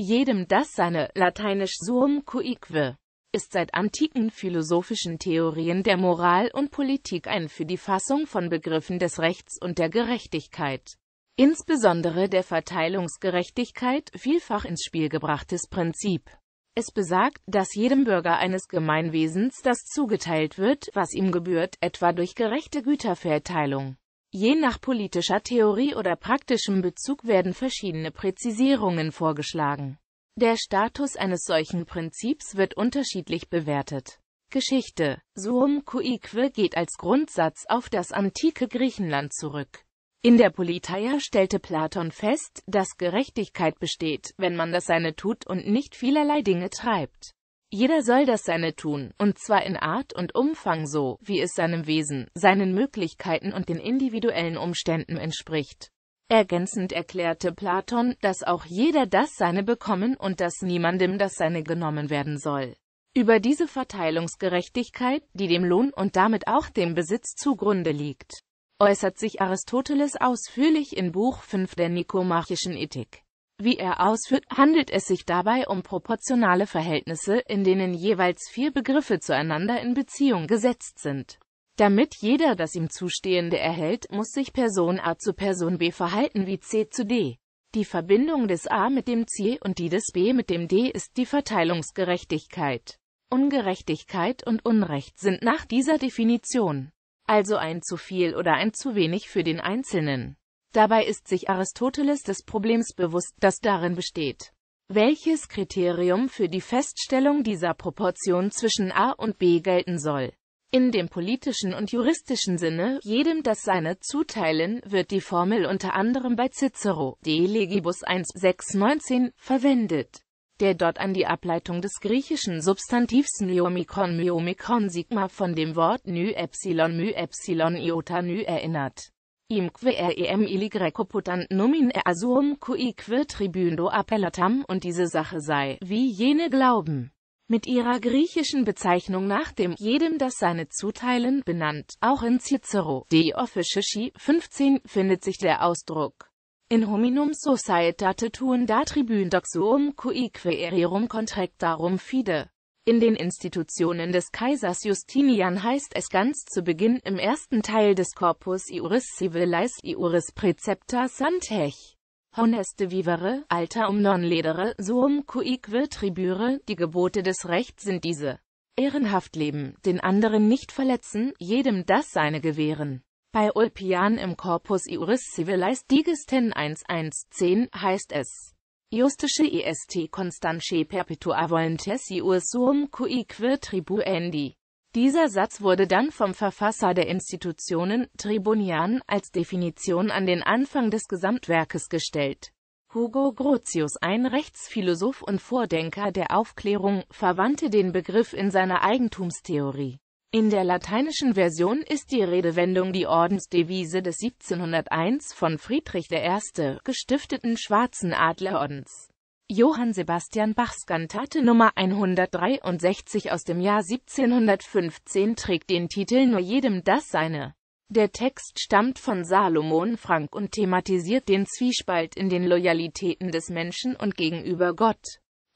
jedem das seine, lateinisch suum cuique, ist seit antiken philosophischen Theorien der Moral und Politik ein für die Fassung von Begriffen des Rechts und der Gerechtigkeit, insbesondere der Verteilungsgerechtigkeit, vielfach ins Spiel gebrachtes Prinzip. Es besagt, dass jedem Bürger eines Gemeinwesens das zugeteilt wird, was ihm gebührt, etwa durch gerechte Güterverteilung. Je nach politischer Theorie oder praktischem Bezug werden verschiedene Präzisierungen vorgeschlagen. Der Status eines solchen Prinzips wird unterschiedlich bewertet. Geschichte Suum Kuique geht als Grundsatz auf das antike Griechenland zurück. In der Politeia stellte Platon fest, dass Gerechtigkeit besteht, wenn man das Seine tut und nicht vielerlei Dinge treibt. Jeder soll das seine tun, und zwar in Art und Umfang so, wie es seinem Wesen, seinen Möglichkeiten und den individuellen Umständen entspricht. Ergänzend erklärte Platon, dass auch jeder das Seine bekommen und dass niemandem das Seine genommen werden soll. Über diese Verteilungsgerechtigkeit, die dem Lohn und damit auch dem Besitz zugrunde liegt, äußert sich Aristoteles ausführlich in Buch 5 der Nikomachischen Ethik wie er ausführt, handelt es sich dabei um proportionale Verhältnisse, in denen jeweils vier Begriffe zueinander in Beziehung gesetzt sind. Damit jeder das ihm Zustehende erhält, muss sich Person A zu Person B verhalten wie C zu D. Die Verbindung des A mit dem C und die des B mit dem D ist die Verteilungsgerechtigkeit. Ungerechtigkeit und Unrecht sind nach dieser Definition also ein zu viel oder ein zu wenig für den Einzelnen. Dabei ist sich Aristoteles des Problems bewusst, das darin besteht. Welches Kriterium für die Feststellung dieser Proportion zwischen A und B gelten soll? In dem politischen und juristischen Sinne, jedem das seine zuteilen, wird die Formel unter anderem bei Cicero, De Legibus 1.6.19, verwendet, der dort an die Ableitung des griechischen Substantivs Myomikon Myomikon Sigma von dem Wort Ny Epsilon Ny Epsilon Iota Ny erinnert im imque rem illi grecoputant numin easurum cuique tribundo appellatam und diese Sache sei, wie jene glauben mit ihrer griechischen Bezeichnung nach dem jedem das seine zuteilen benannt. Auch in Cicero, De Officii 15, findet sich der Ausdruck. In hominum societate da tuenda tribundoxuum cuique ererum contractarum fide. In den Institutionen des Kaisers Justinian heißt es ganz zu Beginn im ersten Teil des Corpus Iuris Civilis Iuris Precepta Santech. Honeste vivere, alter um non ledere, suum cuique tribure, die Gebote des Rechts sind diese. Ehrenhaft leben, den anderen nicht verletzen, jedem das seine gewähren. Bei Ulpian im Corpus Iuris Civilis Digesten 1110 heißt es, Justische IST constantiae perpetua volentes ius suum cuique tribuendi. Dieser Satz wurde dann vom Verfasser der Institutionen, Tribunian, als Definition an den Anfang des Gesamtwerkes gestellt. Hugo Grotius, ein Rechtsphilosoph und Vordenker der Aufklärung, verwandte den Begriff in seiner Eigentumstheorie. In der lateinischen Version ist die Redewendung die Ordensdevise des 1701 von Friedrich I. gestifteten Schwarzen Adlerordens. Johann Sebastian Bachs Kantate Nummer 163 aus dem Jahr 1715 trägt den Titel Nur jedem das Seine. Der Text stammt von Salomon Frank und thematisiert den Zwiespalt in den Loyalitäten des Menschen und gegenüber Gott.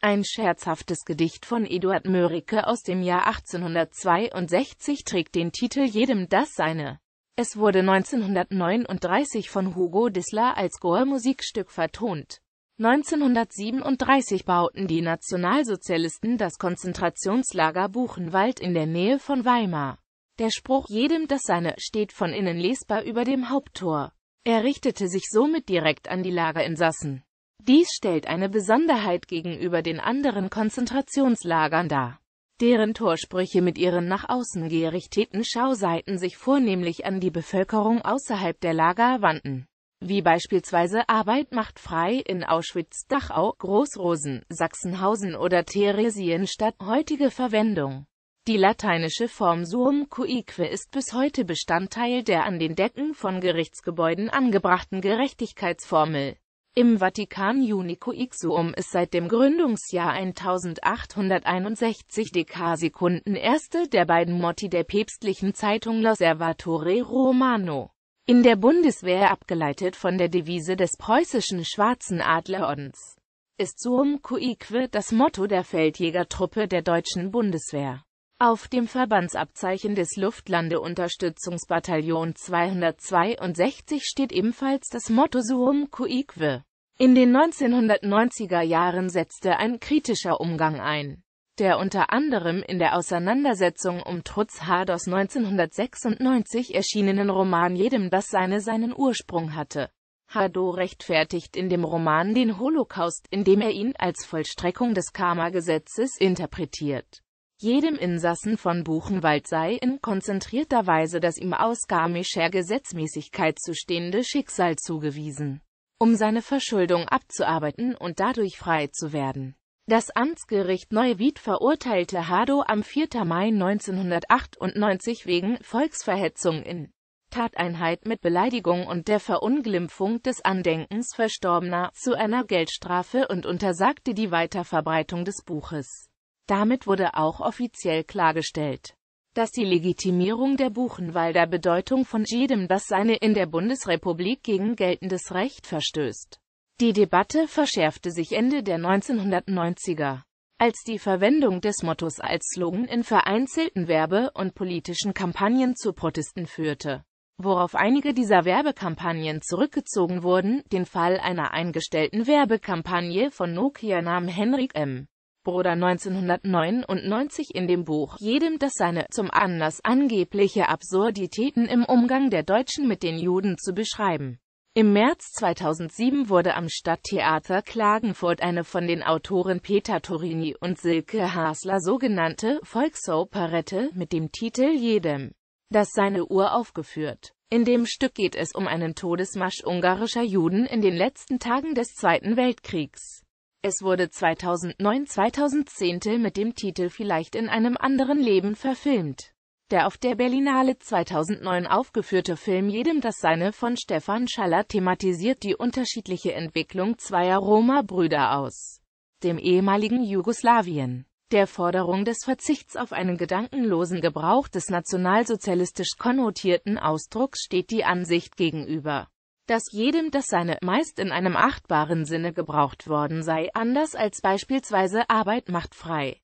Ein scherzhaftes Gedicht von Eduard Mörike aus dem Jahr 1862 trägt den Titel Jedem das Seine. Es wurde 1939 von Hugo Dissler als Goa-Musikstück vertont. 1937 bauten die Nationalsozialisten das Konzentrationslager Buchenwald in der Nähe von Weimar. Der Spruch jedem das seine steht von innen lesbar über dem Haupttor. Er richtete sich somit direkt an die Lagerinsassen. Dies stellt eine Besonderheit gegenüber den anderen Konzentrationslagern dar deren Torsprüche mit ihren nach außen gerichteten Schauseiten sich vornehmlich an die Bevölkerung außerhalb der Lager wandten. Wie beispielsweise Arbeit macht frei in Auschwitz-Dachau, Großrosen, Sachsenhausen oder Theresienstadt, heutige Verwendung. Die lateinische Form suum cuique ist bis heute Bestandteil der an den Decken von Gerichtsgebäuden angebrachten Gerechtigkeitsformel. Im Vatikan Unico Ixuum ist seit dem Gründungsjahr 1861 Dekasekunden erste der beiden Motti der päpstlichen Zeitung L'Osservatore Romano. In der Bundeswehr abgeleitet von der Devise des preußischen Schwarzen Adlerordens ist Suum Cuique das Motto der Feldjägertruppe der deutschen Bundeswehr. Auf dem Verbandsabzeichen des Luftlandeunterstützungsbataillon 262 steht ebenfalls das Motto Suum Cuique. In den 1990er Jahren setzte ein kritischer Umgang ein, der unter anderem in der Auseinandersetzung um Trutz Hardos 1996 erschienenen Roman Jedem das Seine seinen Ursprung hatte. Hado rechtfertigt in dem Roman den Holocaust, indem er ihn als Vollstreckung des Karma-Gesetzes interpretiert. Jedem Insassen von Buchenwald sei in konzentrierter Weise das ihm aus garmischer Gesetzmäßigkeit zustehende Schicksal zugewiesen, um seine Verschuldung abzuarbeiten und dadurch frei zu werden. Das Amtsgericht Neuwied verurteilte Hadow am 4. Mai 1998 wegen Volksverhetzung in Tateinheit mit Beleidigung und der Verunglimpfung des Andenkens Verstorbener zu einer Geldstrafe und untersagte die Weiterverbreitung des Buches. Damit wurde auch offiziell klargestellt, dass die Legitimierung der Buchenwalder Bedeutung von jedem, das seine in der Bundesrepublik gegen geltendes Recht verstößt. Die Debatte verschärfte sich Ende der 1990er, als die Verwendung des Mottos als Slogan in vereinzelten Werbe- und politischen Kampagnen zu Protesten führte, worauf einige dieser Werbekampagnen zurückgezogen wurden. Den Fall einer eingestellten Werbekampagne von Nokia nahm Henrik M. Bruder 1999 in dem Buch Jedem das Seine zum Anlass angebliche Absurditäten im Umgang der Deutschen mit den Juden zu beschreiben. Im März 2007 wurde am Stadttheater Klagenfurt eine von den Autoren Peter Torini und Silke Hasler sogenannte Volksoperette mit dem Titel Jedem, das seine Uhr aufgeführt. In dem Stück geht es um einen Todesmarsch ungarischer Juden in den letzten Tagen des Zweiten Weltkriegs. Es wurde 2009-2010 mit dem Titel Vielleicht in einem anderen Leben verfilmt. Der auf der Berlinale 2009 aufgeführte Film Jedem das Seine von Stefan Schaller thematisiert die unterschiedliche Entwicklung zweier Roma-Brüder aus dem ehemaligen Jugoslawien der Forderung des Verzichts auf einen gedankenlosen Gebrauch des nationalsozialistisch konnotierten Ausdrucks steht die Ansicht gegenüber, dass jedem das seine meist in einem achtbaren Sinne gebraucht worden sei, anders als beispielsweise Arbeit macht frei.